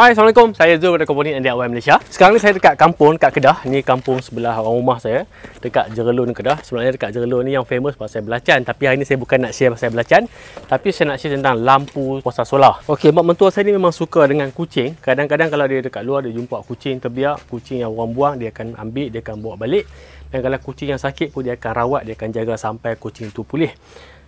Hai, Assalamualaikum. Saya Zul dari Komponen NDIY Malaysia. Sekarang ni saya dekat kampung, dekat Kedah. Ni kampung sebelah orang rumah saya. Dekat Jerelun, Kedah. Sebenarnya dekat Jerelun ni yang famous pasal belacan. Tapi hari ni saya bukan nak share pasal belacan. Tapi saya nak share tentang lampu kuasa solar. Okey, mak mentua saya ni memang suka dengan kucing. Kadang-kadang kalau dia dekat luar, dia jumpa kucing terbiak. Kucing yang orang buang, dia akan ambil, dia akan bawa balik. Dan kalau kucing yang sakit pun, dia akan rawat, dia akan jaga sampai kucing tu pulih.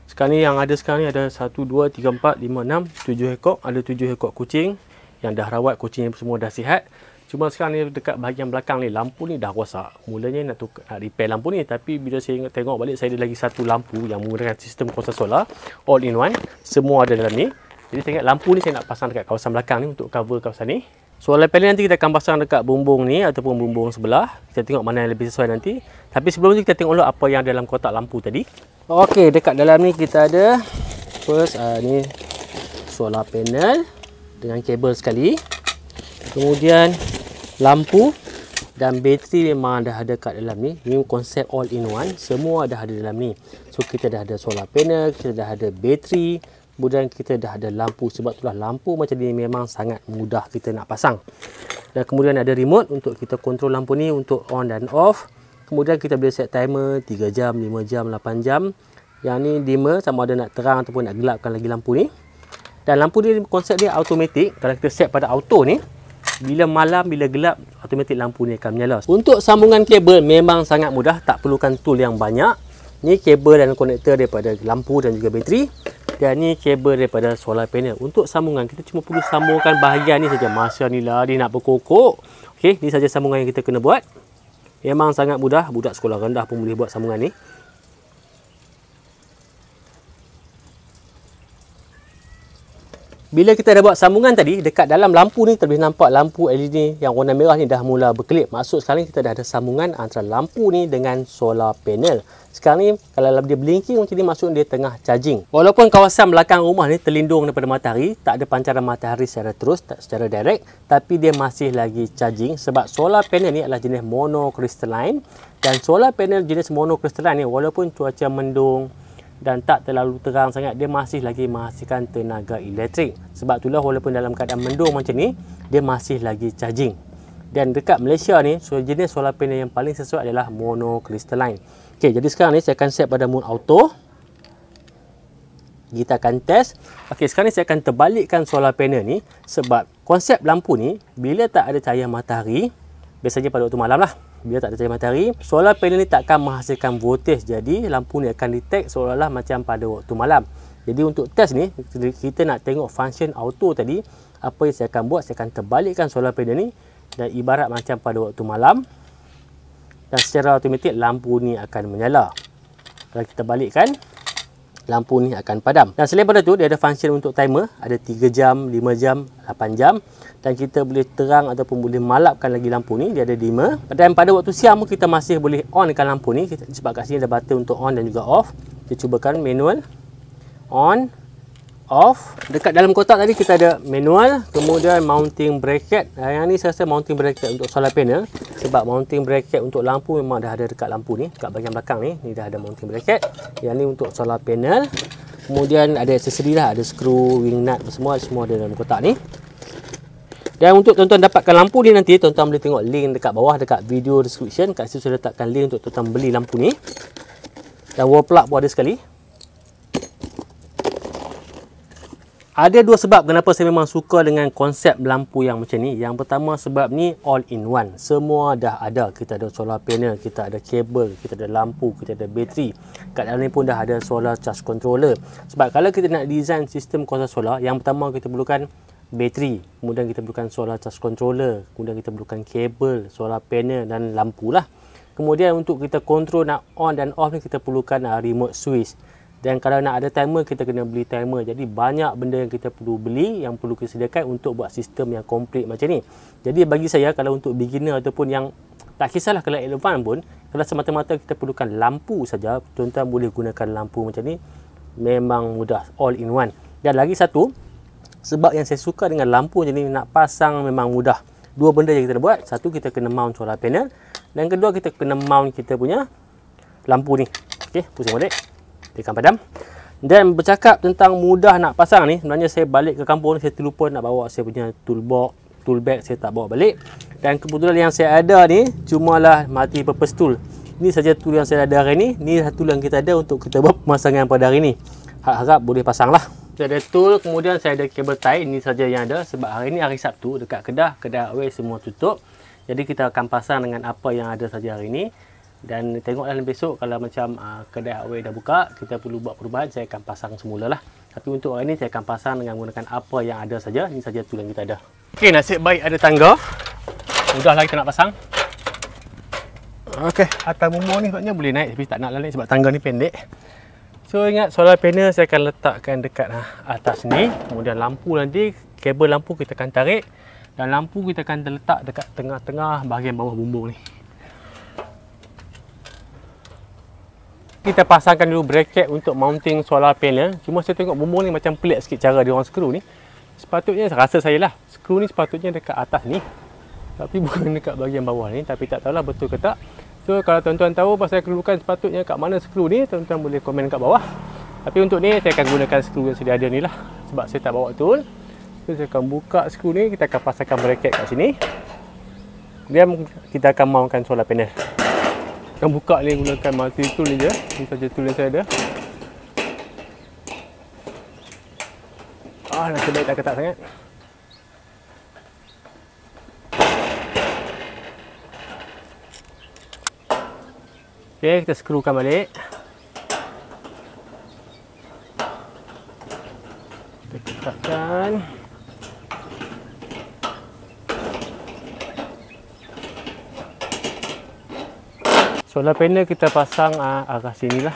Sekarang ni yang ada sekarang ni ada 1, 2, 3, 4, 5, 6, 7 ekor. Ada 7 ekor kucing yang dah rawat kucing semua dah sihat cuma sekarang ni dekat bahagian belakang ni lampu ni dah rosak mulanya nak, tukar, nak repair lampu ni tapi bila saya tengok balik saya ada lagi satu lampu yang menggunakan sistem kuasa solar all in one semua ada dalam ni jadi saya lampu ni saya nak pasang dekat kawasan belakang ni untuk cover kawasan ni Soalan panel nanti kita akan pasang dekat bumbung ni ataupun bumbung sebelah. Kita tengok mana yang lebih sesuai nanti. Tapi sebelum tu kita tengok dulu apa yang dalam kotak lampu tadi. Okey, dekat dalam ni kita ada first uh, ni solar panel dengan kabel sekali. Kemudian lampu dan bateri memang dah ada kat dalam ni. Ini konsep all in one. Semua dah ada dalam ni. So kita dah ada solar panel, kita dah ada bateri, kemudian kita dah ada lampu. Sebab itulah lampu macam ni memang sangat mudah kita nak pasang. Dan kemudian ada remote untuk kita kontrol lampu ni untuk on dan off. Kemudian kita boleh set timer 3 jam, 5 jam, 8 jam. Yang ni dimmer sama ada nak terang ataupun nak gelapkan lagi lampu ni dan lampu ni konsep dia automatic kalau kita set pada auto ni bila malam bila gelap automatic lampu ni akan menyala untuk sambungan kabel memang sangat mudah tak perlukan tool yang banyak ni kabel dan konektor daripada lampu dan juga bateri dan ni kabel daripada solar panel untuk sambungan kita cuma perlu sambungkan bahagian ni saja masa ni lah dia nak berkokok Okay, ni saja sambungan yang kita kena buat memang sangat mudah budak sekolah rendah pun boleh buat sambungan ni bila kita dah buat sambungan tadi dekat dalam lampu ni terlebih nampak lampu LED yang warna merah ni dah mula berkelip maksud sekarang kita dah ada sambungan antara lampu ni dengan solar panel sekarang ni kalau dia blinking macam ni maksud dia tengah charging walaupun kawasan belakang rumah ni terlindung daripada matahari tak ada pancaran matahari secara terus tak secara direct tapi dia masih lagi charging sebab solar panel ni adalah jenis monocrystalline dan solar panel jenis monocrystalline ni walaupun cuaca mendung dan tak terlalu terang sangat dia masih lagi menghasilkan tenaga elektrik sebab itulah walaupun dalam keadaan mendung macam ni dia masih lagi charging dan dekat Malaysia ni so jenis solar panel yang paling sesuai adalah monocrystalline ok jadi sekarang ni saya akan set pada mode auto kita akan test ok sekarang ni saya akan terbalikkan solar panel ni sebab konsep lampu ni bila tak ada cahaya matahari biasanya pada waktu malam lah bila tak ada cahaya matahari solar panel ni takkan menghasilkan voltage jadi lampu ni akan detect seolah-olah macam pada waktu malam jadi untuk test ni kita nak tengok function auto tadi apa yang saya akan buat saya akan terbalikkan solar panel ni dan ibarat macam pada waktu malam dan secara automatik lampu ni akan menyala kalau kita balikkan lampu ni akan padam. Dan selain pada tu, dia ada function untuk timer. Ada 3 jam, 5 jam, 8 jam. Dan kita boleh terang ataupun boleh malapkan lagi lampu ni. Dia ada 5. Dan pada waktu siang pun kita masih boleh onkan lampu ni. Sebab kat sini ada button untuk on dan juga off. Kita cubakan manual. On off dekat dalam kotak tadi kita ada manual kemudian mounting bracket yang ni saya rasa mounting bracket untuk solar panel sebab mounting bracket untuk lampu memang dah ada dekat lampu ni dekat bahagian belakang ni ni dah ada mounting bracket yang ni untuk solar panel kemudian ada aksesori lah ada screw, wing nut semua semua ada dalam kotak ni dan untuk tuan-tuan dapatkan lampu ni nanti tuan-tuan boleh tengok link dekat bawah dekat video description kat situ saya letakkan link untuk tuan-tuan beli lampu ni dan wall plug pun ada sekali Ada dua sebab kenapa saya memang suka dengan konsep lampu yang macam ni. Yang pertama sebab ni all in one. Semua dah ada. Kita ada solar panel, kita ada kabel, kita ada lampu, kita ada bateri. Kat dalam ni pun dah ada solar charge controller. Sebab kalau kita nak design sistem kuasa solar, yang pertama kita perlukan bateri. Kemudian kita perlukan solar charge controller. Kemudian kita perlukan kabel, solar panel dan lampu lah. Kemudian untuk kita kontrol nak on dan off ni kita perlukan ah, remote switch dan kalau nak ada timer kita kena beli timer jadi banyak benda yang kita perlu beli yang perlu kita sediakan untuk buat sistem yang komplit macam ni jadi bagi saya kalau untuk beginner ataupun yang tak kisahlah kalau advance pun kalau semata-mata kita perlukan lampu saja tuan-tuan boleh gunakan lampu macam ni memang mudah all in one dan lagi satu sebab yang saya suka dengan lampu macam ni nak pasang memang mudah dua benda yang kita buat satu kita kena mount solar panel dan kedua kita kena mount kita punya lampu ni ok pusing balik tekan padam Then bercakap tentang mudah nak pasang ni Sebenarnya saya balik ke kampung Saya terlupa nak bawa saya punya toolbox Tool bag saya tak bawa balik Dan kebetulan yang saya ada ni Cumalah mati purpose tool Ini saja tool yang saya ada hari ni Ini tool yang kita ada untuk kita buat pemasangan pada hari ni Harap-harap boleh pasang lah Saya ada tool kemudian saya ada kabel tie Ini saja yang ada Sebab hari ni hari Sabtu dekat Kedah Kedah away semua tutup Jadi kita akan pasang dengan apa yang ada saja hari ni dan tengoklah besok kalau macam uh, kedai Huawei dah buka kita perlu buat perubahan saya akan pasang semula lah tapi untuk orang ni saya akan pasang dengan menggunakan apa yang ada saja Ini saja tulang kita ada ok nasib baik ada tangga mudahlah kita nak pasang ok atas bumbu ni sebabnya boleh naik tapi tak nak naik sebab tangga ni pendek so ingat solar panel saya akan letakkan dekat ah, atas ni kemudian lampu nanti kabel lampu kita akan tarik dan lampu kita akan letak dekat tengah-tengah bahagian bawah bumbung ni kita pasangkan dulu bracket untuk mounting solar panel ya. cuma saya tengok bumbung ni macam pelik sikit cara dia orang skru ni sepatutnya rasa saya lah skru ni sepatutnya dekat atas ni tapi bukan dekat bahagian bawah ni tapi tak tahulah betul ke tak so kalau tuan-tuan tahu pasal kerudukan sepatutnya kat mana skru ni tuan-tuan boleh komen kat bawah tapi untuk ni saya akan gunakan skru yang sedia ada ni lah sebab saya tak bawa tool so saya akan buka skru ni kita akan pasangkan bracket kat sini kemudian kita akan mountkan solar panel akan buka ni gunakan multi tool ni je ni saja tool yang saya ada ah nak sebaik tak ketat sangat ok kita skrukan balik solar panel kita pasang uh, arah sini lah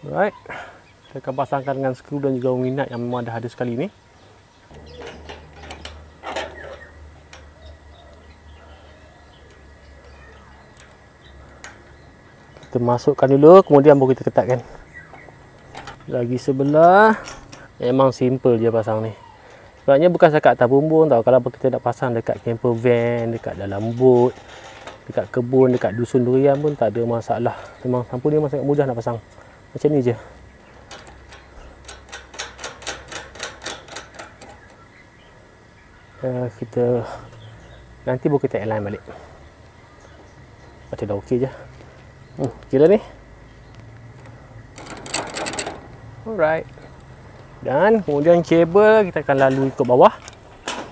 alright kita akan pasangkan dengan skru dan juga uminat yang memang dah ada sekali ni kita masukkan dulu kemudian baru kita ketatkan lagi sebelah memang simple je pasang ni sebabnya bukan sekat atas bumbung tau kalau kita nak pasang dekat camper van dekat dalam boot dekat kebun dekat dusun durian pun tak ada masalah memang lampu dia memang sangat mudah nak pasang macam ni je uh, kita nanti buku kita align balik macam dah ok je hmm, ok ni alright dan kemudian kabel kita akan lalu ikut bawah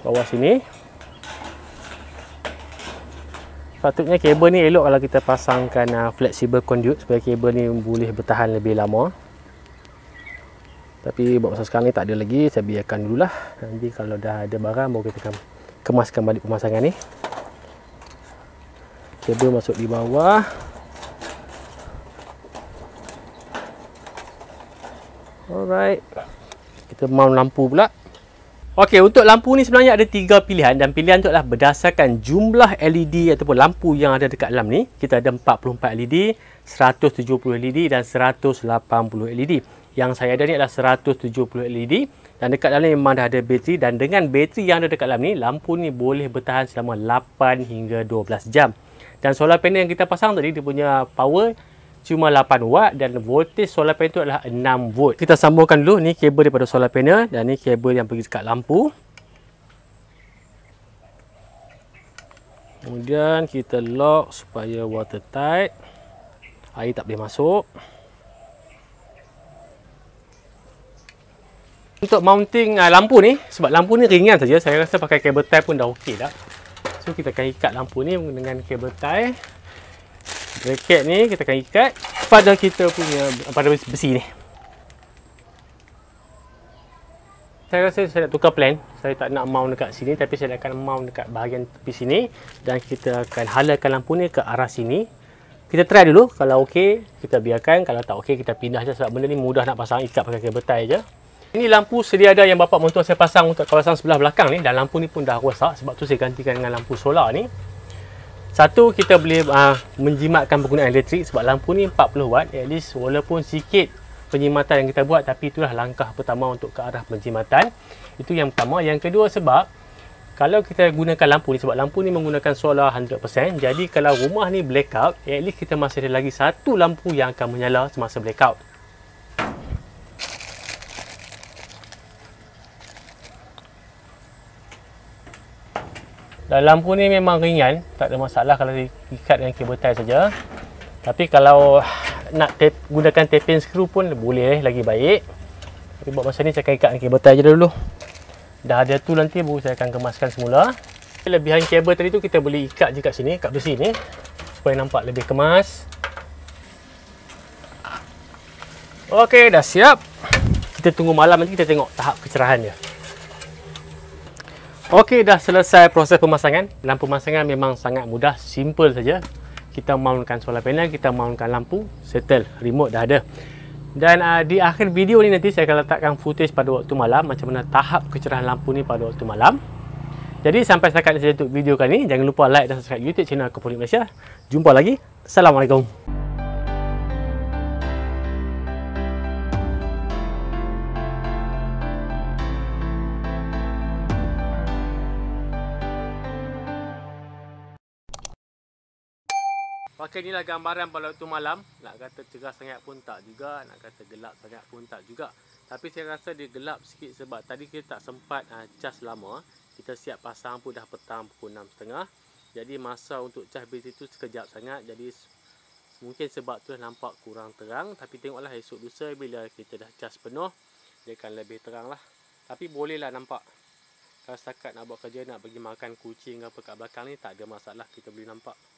bawah sini sepatutnya kabel ni elok kalau kita pasangkan uh, flexible conduit supaya kabel ni boleh bertahan lebih lama tapi buat masa sekarang ni tak ada lagi saya biarkan dululah nanti kalau dah ada barang baru kita akan kemaskan balik pemasangan ni kabel masuk di bawah alright kita mount lampu pula Okey, untuk lampu ni sebenarnya ada tiga pilihan dan pilihan tu adalah berdasarkan jumlah LED ataupun lampu yang ada dekat dalam ni. Kita ada 44 LED, 170 LED dan 180 LED. Yang saya ada ni adalah 170 LED dan dekat dalam ni memang dah ada bateri dan dengan bateri yang ada dekat dalam ni, lampu ni boleh bertahan selama 8 hingga 12 jam. Dan solar panel yang kita pasang tadi dia punya power cuma 8 watt dan voltage solar panel tu adalah 6 volt. Kita sambungkan dulu ni kabel daripada solar panel dan ni kabel yang pergi dekat lampu. Kemudian kita lock supaya water tight, Air tak boleh masuk. Untuk mounting uh, lampu ni, sebab lampu ni ringan saja, saya rasa pakai kabel tie pun dah okey dah. So kita akan ikat lampu ni dengan kabel tie. Raket ni kita akan ikat pada kita punya pada besi ni. Saya rasa saya nak tukar plan. Saya tak nak mount dekat sini tapi saya akan mount dekat bahagian tepi sini dan kita akan halakan lampu ni ke arah sini. Kita try dulu. Kalau okey, kita biarkan. Kalau tak okey, kita pindah saja. sebab benda ni mudah nak pasang ikat pakai kabel betai je. Ini lampu sedia ada yang bapak montong saya pasang untuk kawasan sebelah belakang ni dan lampu ni pun dah rosak sebab tu saya gantikan dengan lampu solar ni. Satu kita boleh uh, menjimatkan penggunaan elektrik sebab lampu ni 40 watt at least walaupun sikit penjimatan yang kita buat tapi itulah langkah pertama untuk ke arah penjimatan. Itu yang pertama. Yang kedua sebab kalau kita gunakan lampu ni sebab lampu ni menggunakan solar 100%. Jadi kalau rumah ni blackout at least kita masih ada lagi satu lampu yang akan menyala semasa blackout. dan lampu ni memang ringan tak ada masalah kalau diikat dengan kabel tie saja tapi kalau nak tep, gunakan tapin skru pun boleh eh, lagi baik tapi buat masa ni saya akan ikat dengan kabel tie saja dulu dah ada tu nanti baru saya akan kemaskan semula kelebihan kabel tadi tu kita boleh ikat je kat sini kat besi ni supaya nampak lebih kemas Okey, dah siap kita tunggu malam nanti kita tengok tahap kecerahan dia Okey, dah selesai proses pemasangan. Lampu pemasangan memang sangat mudah, simple saja. Kita mountkan solar panel, kita mountkan lampu, settle, remote dah ada. Dan uh, di akhir video ni nanti saya akan letakkan footage pada waktu malam macam mana tahap kecerahan lampu ni pada waktu malam. Jadi sampai setakat ini saja untuk video kali ni. Jangan lupa like dan subscribe YouTube channel Kepulik Malaysia. Jumpa lagi. Assalamualaikum. Maka inilah gambaran pada waktu malam Nak kata cerah sangat pun tak juga Nak kata gelap sangat pun tak juga Tapi saya rasa dia gelap sikit sebab Tadi kita tak sempat uh, cas lama Kita siap pasang pun dah petang pukul 6.30 Jadi masa untuk cas bis itu sekejap sangat Jadi mungkin sebab tu nampak kurang terang Tapi tengoklah esok lusa bila kita dah cas penuh Dia akan lebih terang lah Tapi bolehlah nampak Kalau setakat nak buat kerja nak pergi makan kucing apa kat belakang ni Tak ada masalah kita boleh nampak